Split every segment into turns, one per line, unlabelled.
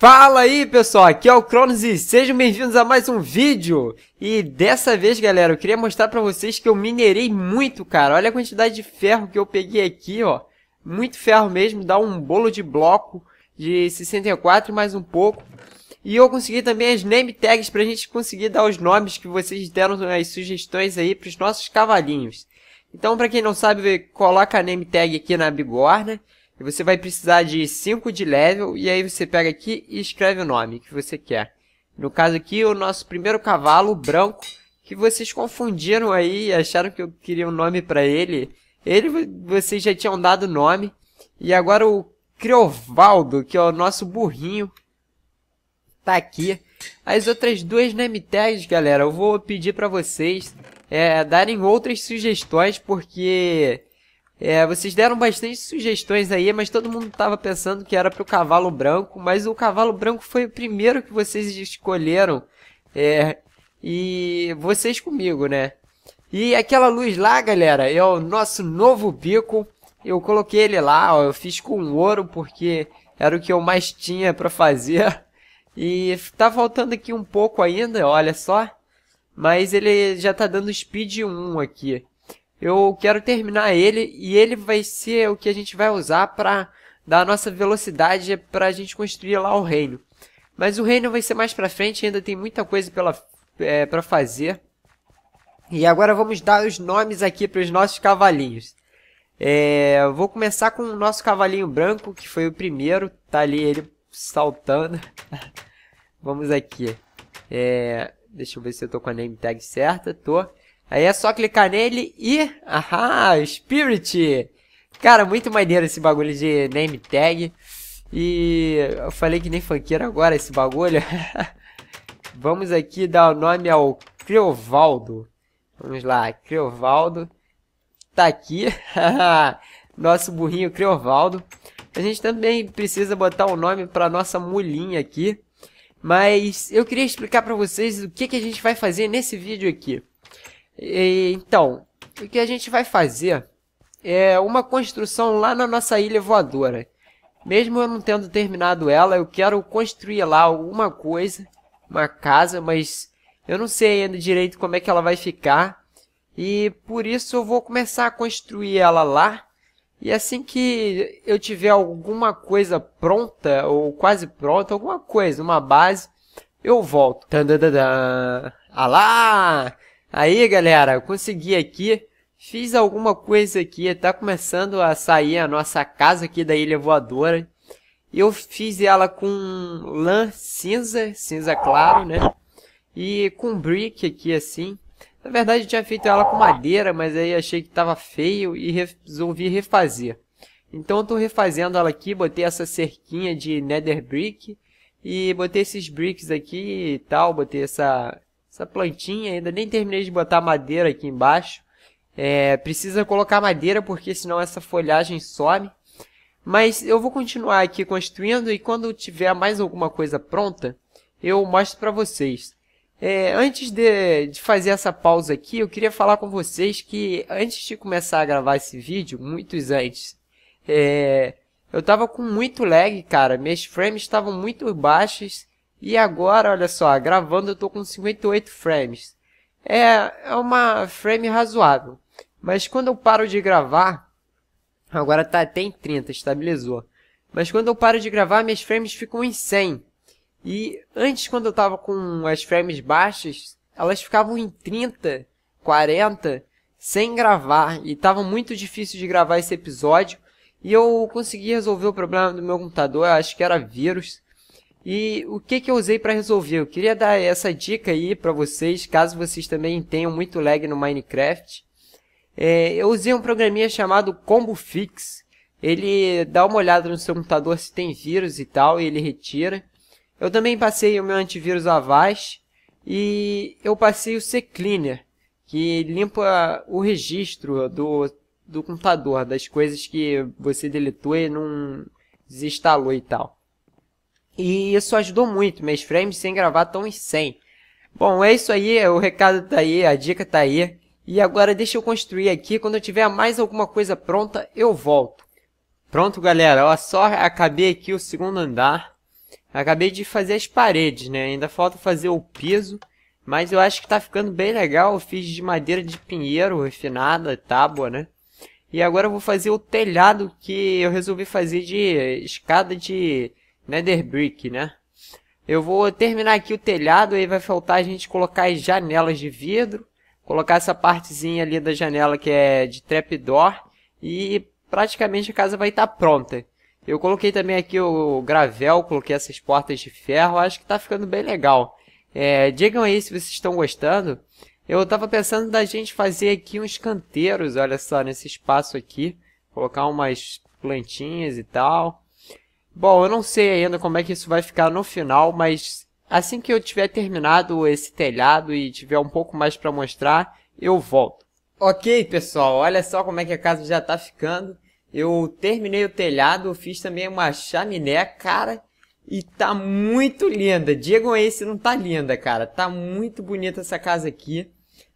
Fala aí pessoal, aqui é o Cronos e sejam bem-vindos a mais um vídeo E dessa vez galera, eu queria mostrar pra vocês que eu minerei muito cara Olha a quantidade de ferro que eu peguei aqui ó Muito ferro mesmo, dá um bolo de bloco de 64 mais um pouco E eu consegui também as name tags pra gente conseguir dar os nomes que vocês deram as sugestões aí pros nossos cavalinhos Então pra quem não sabe, coloca a name tag aqui na bigorna e você vai precisar de 5 de level, e aí você pega aqui e escreve o nome que você quer. No caso aqui, o nosso primeiro cavalo, branco, que vocês confundiram aí, acharam que eu queria um nome para ele. Ele, vocês já tinham dado nome. E agora o Criovaldo, que é o nosso burrinho, tá aqui. As outras duas name tags, galera, eu vou pedir para vocês é, darem outras sugestões, porque é, vocês deram bastante sugestões aí, mas todo mundo estava pensando que era para o cavalo branco, mas o cavalo branco foi o primeiro que vocês escolheram. É, e vocês comigo, né? E aquela luz lá, galera, é o nosso novo bico. Eu coloquei ele lá, ó, eu fiz com ouro porque era o que eu mais tinha para fazer. E tá faltando aqui um pouco ainda, olha só. Mas ele já tá dando speed 1 aqui eu quero terminar ele e ele vai ser o que a gente vai usar para dar a nossa velocidade para a gente construir lá o reino. Mas o reino vai ser mais para frente, ainda tem muita coisa é, para fazer. E agora vamos dar os nomes aqui para os nossos cavalinhos. É, vou começar com o nosso cavalinho branco, que foi o primeiro. Tá ali ele saltando. vamos aqui. É, deixa eu ver se eu tô com a name tag certa. Tô. Aí é só clicar nele e... Ahá, Spirit! Cara, muito maneiro esse bagulho de name tag. E eu falei que nem funkeiro agora esse bagulho. Vamos aqui dar o nome ao Criovaldo. Vamos lá, Criovaldo. Tá aqui. Nosso burrinho Criovaldo. A gente também precisa botar o um nome para nossa mulinha aqui. Mas eu queria explicar para vocês o que, que a gente vai fazer nesse vídeo aqui. E, então, o que a gente vai fazer é uma construção lá na nossa ilha voadora. Mesmo eu não tendo terminado ela, eu quero construir lá alguma coisa, uma casa, mas eu não sei ainda direito como é que ela vai ficar. E por isso eu vou começar a construir ela lá. E assim que eu tiver alguma coisa pronta, ou quase pronta, alguma coisa, uma base, eu volto. Tandadadã. Alá! Aí, galera, eu consegui aqui. Fiz alguma coisa aqui. Tá começando a sair a nossa casa aqui da Ilha Voadora. Eu fiz ela com lã cinza, cinza claro, né? E com brick aqui, assim. Na verdade, eu tinha feito ela com madeira, mas aí achei que tava feio e resolvi refazer. Então, eu tô refazendo ela aqui. Botei essa cerquinha de nether brick. E botei esses bricks aqui e tal. Botei essa essa plantinha, ainda nem terminei de botar madeira aqui embaixo. É, precisa colocar madeira porque senão essa folhagem some. Mas eu vou continuar aqui construindo e quando tiver mais alguma coisa pronta, eu mostro para vocês. É, antes de, de, fazer essa pausa aqui, eu queria falar com vocês que antes de começar a gravar esse vídeo, muitos antes, é, eu tava com muito lag, cara. Meus frames estavam muito baixos e agora, olha só, gravando eu estou com 58 frames. É, é uma frame razoável. Mas quando eu paro de gravar, agora está até em 30, estabilizou. Mas quando eu paro de gravar, minhas frames ficam em 100. E antes, quando eu estava com as frames baixas, elas ficavam em 30, 40, sem gravar. E estava muito difícil de gravar esse episódio. E eu consegui resolver o problema do meu computador, acho que era vírus. E o que, que eu usei para resolver? Eu queria dar essa dica aí para vocês, caso vocês também tenham muito lag no Minecraft. É, eu usei um programinha chamado Combo Fix. Ele dá uma olhada no seu computador se tem vírus e tal, e ele retira. Eu também passei o meu antivírus Avast e eu passei o CCleaner, que limpa o registro do, do computador, das coisas que você deletou e não desinstalou e tal. E isso ajudou muito, meus frames sem gravar estão em 100. Bom, é isso aí, o recado tá aí, a dica tá aí. E agora deixa eu construir aqui, quando eu tiver mais alguma coisa pronta, eu volto. Pronto, galera, ó, só acabei aqui o segundo andar. Acabei de fazer as paredes, né? Ainda falta fazer o piso. Mas eu acho que tá ficando bem legal. Eu fiz de madeira de pinheiro refinada, tábua, né? E agora eu vou fazer o telhado que eu resolvi fazer de escada de Nether Brick, né? Eu vou terminar aqui o telhado, aí vai faltar a gente colocar as janelas de vidro, colocar essa partezinha ali da janela que é de trapdoor e praticamente a casa vai estar tá pronta. Eu coloquei também aqui o gravel, coloquei essas portas de ferro, acho que está ficando bem legal. É, digam aí se vocês estão gostando. Eu estava pensando da gente fazer aqui uns canteiros, olha só, nesse espaço aqui. Colocar umas plantinhas e tal. Bom, eu não sei ainda como é que isso vai ficar no final, mas assim que eu tiver terminado esse telhado e tiver um pouco mais para mostrar, eu volto. Ok, pessoal, olha só como é que a casa já tá ficando. Eu terminei o telhado, fiz também uma chaminé, cara, e tá muito linda. Diego esse não tá linda, cara. Tá muito bonita essa casa aqui.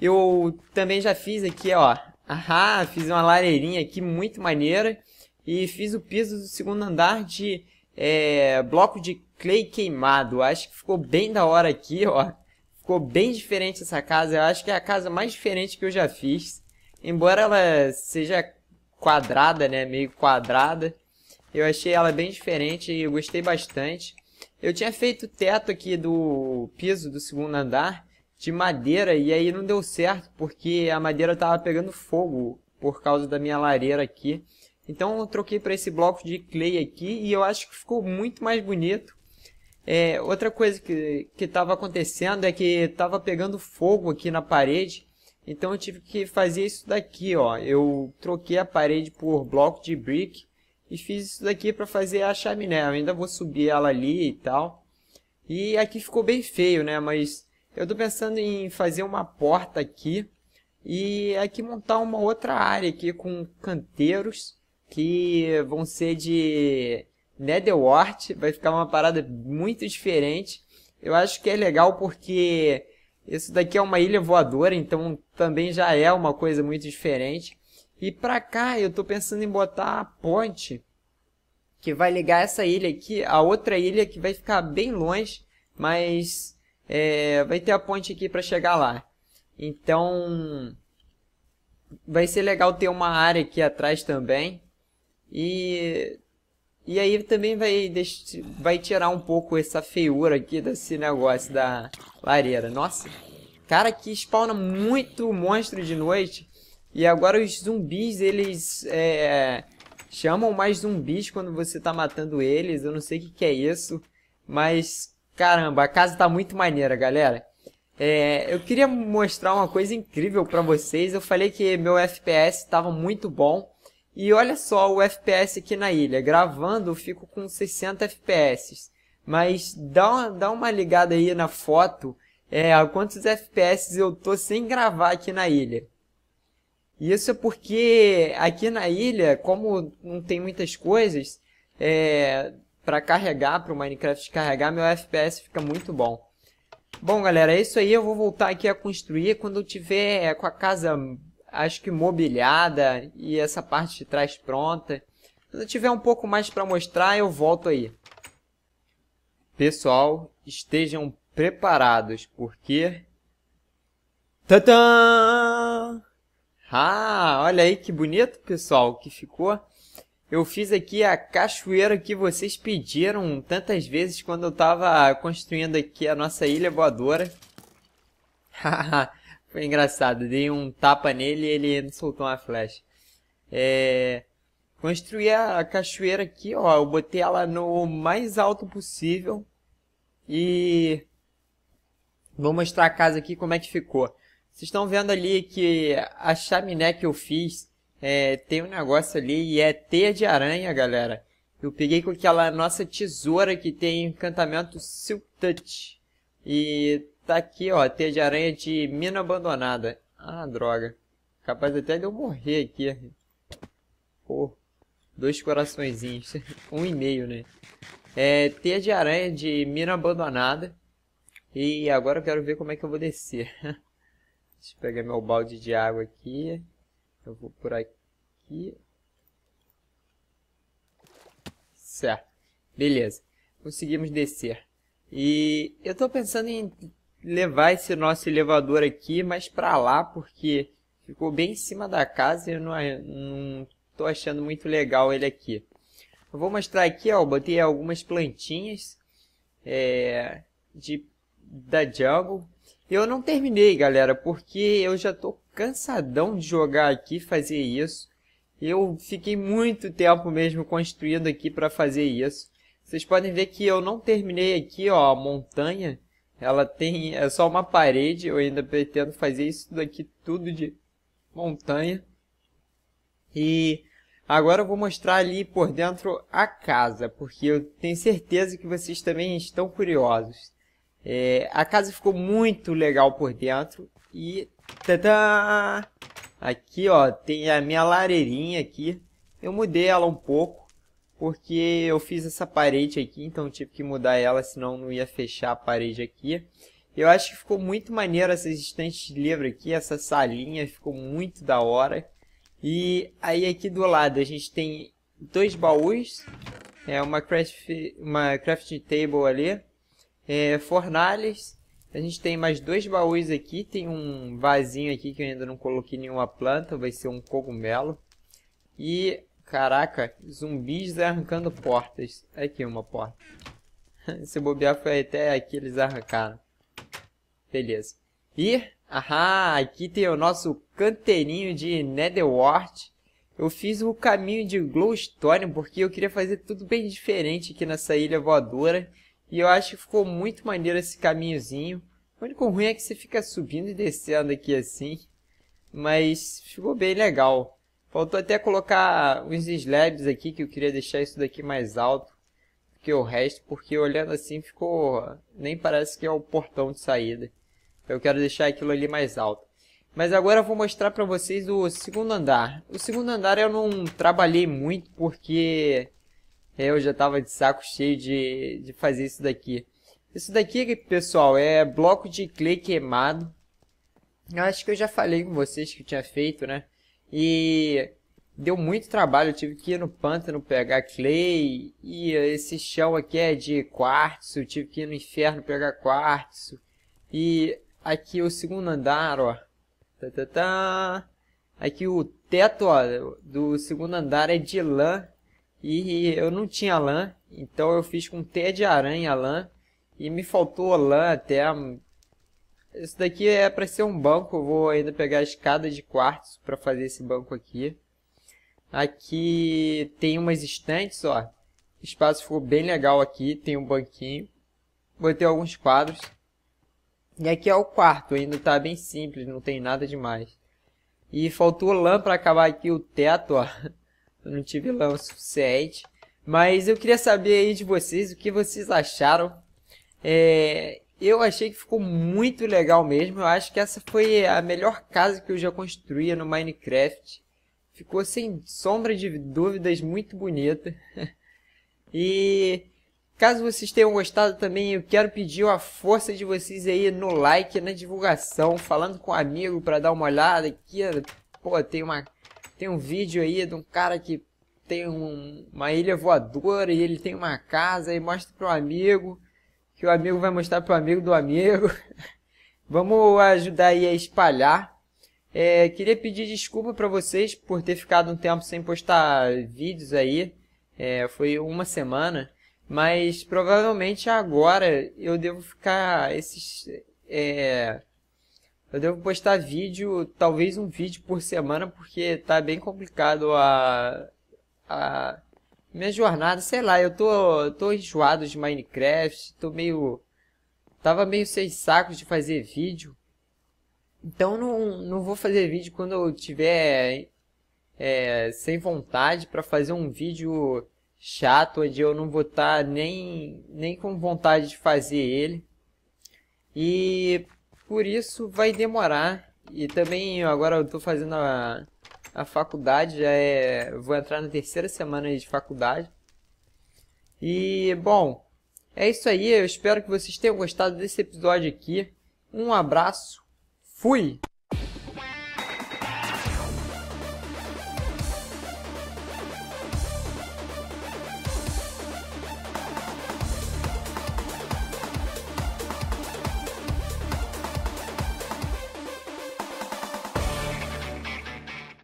Eu também já fiz aqui, ó. Ah, fiz uma lareirinha aqui muito maneira e fiz o piso do segundo andar de é, bloco de clay queimado. Acho que ficou bem da hora aqui, ó. Ficou bem diferente essa casa. Eu acho que é a casa mais diferente que eu já fiz. Embora ela seja quadrada, né? Meio quadrada. Eu achei ela bem diferente e eu gostei bastante. Eu tinha feito o teto aqui do piso do segundo andar de madeira e aí não deu certo porque a madeira estava pegando fogo por causa da minha lareira aqui. Então eu troquei para esse bloco de clay aqui e eu acho que ficou muito mais bonito. É, outra coisa que estava acontecendo é que estava pegando fogo aqui na parede, então eu tive que fazer isso daqui, ó. Eu troquei a parede por bloco de brick e fiz isso daqui para fazer a chaminé. Eu ainda vou subir ela ali e tal. E aqui ficou bem feio, né? Mas eu estou pensando em fazer uma porta aqui e aqui montar uma outra área aqui com canteiros que vão ser de Netherwart, vai ficar uma parada muito diferente. Eu acho que é legal porque isso daqui é uma ilha voadora, então também já é uma coisa muito diferente. E pra cá eu tô pensando em botar a ponte que vai ligar essa ilha aqui a outra ilha que vai ficar bem longe, mas é, vai ter a ponte aqui para chegar lá. Então vai ser legal ter uma área aqui atrás também e e aí também vai, vai tirar um pouco essa feiura aqui desse negócio da lareira. Nossa, cara que spawna muito monstro de noite. E agora os zumbis, eles é, chamam mais zumbis quando você tá matando eles. Eu não sei o que, que é isso, mas caramba, a casa tá muito maneira, galera. É, eu queria mostrar uma coisa incrível pra vocês. Eu falei que meu FPS estava muito bom. E olha só o FPS aqui na ilha. Gravando eu fico com 60 FPS. Mas dá uma, dá uma ligada aí na foto. É, a quantos FPS eu tô sem gravar aqui na ilha. Isso é porque aqui na ilha, como não tem muitas coisas, é, para carregar, para o Minecraft carregar, meu FPS fica muito bom. Bom, galera, é isso aí. Eu vou voltar aqui a construir. Quando eu tiver é, com a casa acho que mobiliada e essa parte de trás pronta. Quando eu tiver um pouco mais para mostrar, eu volto aí. Pessoal, estejam preparados, porque... Tadã! Ah, olha aí que bonito, pessoal, que ficou. Eu fiz aqui a cachoeira que vocês pediram tantas vezes quando eu estava construindo aqui a nossa ilha voadora. Foi engraçado. Dei um tapa nele e ele soltou uma flecha. É... Construí a cachoeira aqui, ó. Eu botei ela no mais alto possível. E... Vou mostrar a casa aqui como é que ficou. Vocês estão vendo ali que a chaminé que eu fiz é, tem um negócio ali e é teia de aranha, galera. Eu peguei com aquela nossa tesoura que tem encantamento Silk Touch. E Tá aqui, ó, teia de aranha de mina abandonada. Ah, droga. Capaz até de eu morrer aqui. Pô, dois coraçõezinhos. um e meio, né? É, teia de aranha de mina abandonada. E agora eu quero ver como é que eu vou descer. Deixa eu pegar meu balde de água aqui. Eu vou por aqui. Certo. Beleza. Conseguimos descer. E eu tô pensando em levar esse nosso elevador aqui mais para lá, porque ficou bem em cima da casa e eu não, não tô achando muito legal ele aqui. Eu vou mostrar aqui, ó, botei algumas plantinhas é, de, da Jungle. Eu não terminei, galera, porque eu já tô cansadão de jogar aqui, fazer isso. Eu fiquei muito tempo mesmo construindo aqui para fazer isso. Vocês podem ver que eu não terminei aqui, ó, a montanha. Ela tem é só uma parede, eu ainda pretendo fazer isso daqui tudo de montanha. E agora eu vou mostrar ali por dentro a casa, porque eu tenho certeza que vocês também estão curiosos. É, a casa ficou muito legal por dentro e... Tadã! Aqui, ó, tem a minha lareirinha aqui. Eu mudei ela um pouco porque eu fiz essa parede aqui, então tive que mudar ela, senão não ia fechar a parede aqui. Eu acho que ficou muito maneiro essas estantes de livro aqui, essa salinha ficou muito da hora. E aí aqui do lado a gente tem dois baús, é uma, craft, uma crafting table ali, é, fornalhas, a gente tem mais dois baús aqui, tem um vasinho aqui que eu ainda não coloquei nenhuma planta, vai ser um cogumelo. E Caraca, zumbis arrancando portas. Aqui uma porta. Se bobear foi até aqui eles arrancaram. Beleza. E, ahá, aqui tem o nosso canteirinho de Netherwart. Eu fiz o caminho de Glowstone porque eu queria fazer tudo bem diferente aqui nessa ilha voadora. E eu acho que ficou muito maneiro esse caminhozinho. O único ruim é que você fica subindo e descendo aqui assim. Mas ficou bem legal. Faltou até colocar uns slabs aqui, que eu queria deixar isso daqui mais alto que o resto, porque olhando assim ficou... nem parece que é o portão de saída. Então, eu quero deixar aquilo ali mais alto. Mas agora eu vou mostrar para vocês o segundo andar. O segundo andar eu não trabalhei muito porque eu já estava de saco cheio de, de fazer isso daqui. Isso daqui, pessoal, é bloco de clay queimado. Eu acho que eu já falei com vocês que eu tinha feito, né? E deu muito trabalho, eu tive que ir no pântano pegar clay, e esse chão aqui é de quartzo, eu tive que ir no inferno pegar quartzo. E aqui o segundo andar, ó. Tá, tá, tá. Aqui o teto ó, do segundo andar é de lã e eu não tinha lã, então eu fiz com té de aranha lã e me faltou lã até isso daqui é para ser um banco, eu vou ainda pegar a escada de quartos para fazer esse banco aqui. Aqui tem umas estantes, ó. O espaço ficou bem legal aqui, tem um banquinho. Botei alguns quadros. E aqui é o quarto, ainda tá bem simples, não tem nada demais. E faltou lã para acabar aqui o teto, ó. Eu não tive lã o suficiente. Mas eu queria saber aí de vocês o que vocês acharam. É, eu achei que ficou muito legal mesmo. Eu acho que essa foi a melhor casa que eu já construía no Minecraft. Ficou sem sombra de dúvidas muito bonita. e caso vocês tenham gostado também, eu quero pedir a força de vocês aí no like, na divulgação, falando com um amigo para dar uma olhada aqui. Pô, tem uma tem um vídeo aí de um cara que tem um, uma ilha voadora e ele tem uma casa e mostra para um amigo que o amigo vai mostrar para o amigo do amigo. Vamos ajudar aí a espalhar. É, queria pedir desculpa para vocês por ter ficado um tempo sem postar vídeos aí. É, foi uma semana. Mas provavelmente agora eu devo ficar esses... É, eu devo postar vídeo, talvez um vídeo por semana, porque tá bem complicado a, a minha jornada, sei lá, eu tô, tô enjoado de Minecraft, tô meio... Tava meio sem sacos de fazer vídeo. Então não, não vou fazer vídeo quando eu tiver é, sem vontade para fazer um vídeo chato, onde eu não vou estar tá nem, nem com vontade de fazer ele. E por isso vai demorar. E também agora eu tô fazendo a a faculdade, já é, vou entrar na terceira semana de faculdade. E, bom, é isso aí. Eu espero que vocês tenham gostado desse episódio aqui. Um abraço. Fui!